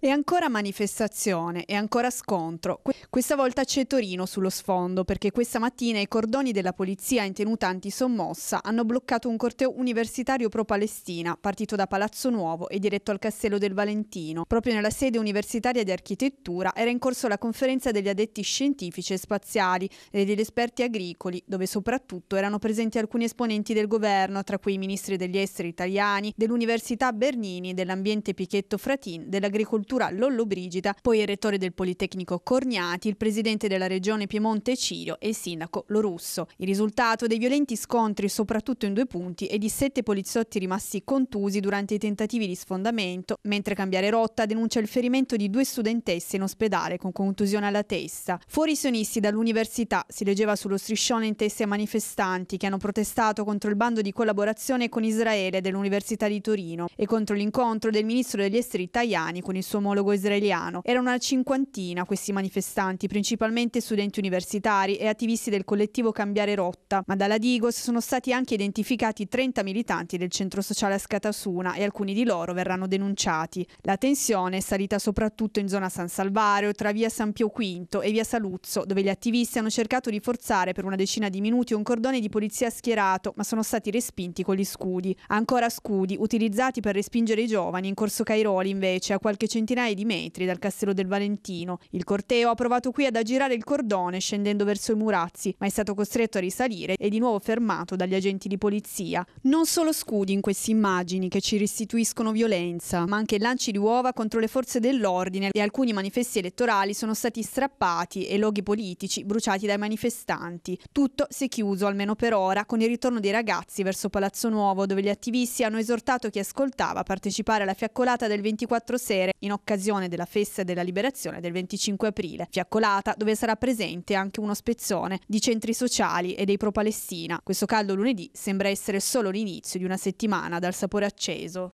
E ancora manifestazione, e ancora scontro. Questa volta c'è Torino sullo sfondo, perché questa mattina i cordoni della polizia in tenuta antisommossa hanno bloccato un corteo universitario pro-Palestina, partito da Palazzo Nuovo e diretto al Castello del Valentino. Proprio nella sede universitaria di architettura era in corso la conferenza degli addetti scientifici e spaziali e degli esperti agricoli, dove soprattutto erano presenti alcuni esponenti del governo, tra cui i ministri degli esteri italiani, dell'Università Bernini, dell'ambiente Pichetto Fratin, dell'agricoltura Cultura Brigida, poi il rettore del Politecnico Corniati, il presidente della regione Piemonte Cirio e il sindaco Lorusso. Il risultato dei violenti scontri, soprattutto in due punti, è di sette poliziotti rimasti contusi durante i tentativi di sfondamento, mentre cambiare rotta denuncia il ferimento di due studentesse in ospedale con contusione alla testa. Fuori sionisti dall'università si leggeva sullo striscione in testa ai manifestanti che hanno protestato contro il bando di collaborazione con Israele dell'Università di Torino e contro l'incontro del ministro degli esteri Tajani con il suo suo omologo israeliano. Erano una cinquantina questi manifestanti, principalmente studenti universitari e attivisti del collettivo Cambiare Rotta, ma dalla Digos sono stati anche identificati 30 militanti del centro sociale a Scatasuna e alcuni di loro verranno denunciati. La tensione è salita soprattutto in zona San Salvario, tra via San Pio V e via Saluzzo, dove gli attivisti hanno cercato di forzare per una decina di minuti un cordone di polizia schierato, ma sono stati respinti con gli scudi. Ancora scudi, utilizzati per respingere i giovani, in Corso Cairoli invece, a qualche centinaio centinaia di metri dal Castello del Valentino. Il corteo ha provato qui ad aggirare il cordone scendendo verso i Murazzi, ma è stato costretto a risalire e di nuovo fermato dagli agenti di polizia. Non solo scudi in queste immagini che ci restituiscono violenza, ma anche lanci di uova contro le forze dell'ordine e alcuni manifesti elettorali sono stati strappati e loghi politici bruciati dai manifestanti. Tutto si è chiuso, almeno per ora, con il ritorno dei ragazzi verso Palazzo Nuovo, dove gli attivisti hanno esortato chi ascoltava a partecipare alla fiaccolata del 24 sere in occasione occasione della festa della liberazione del 25 aprile, fiaccolata dove sarà presente anche uno spezzone di centri sociali e dei pro Palestina. Questo caldo lunedì sembra essere solo l'inizio di una settimana dal sapore acceso.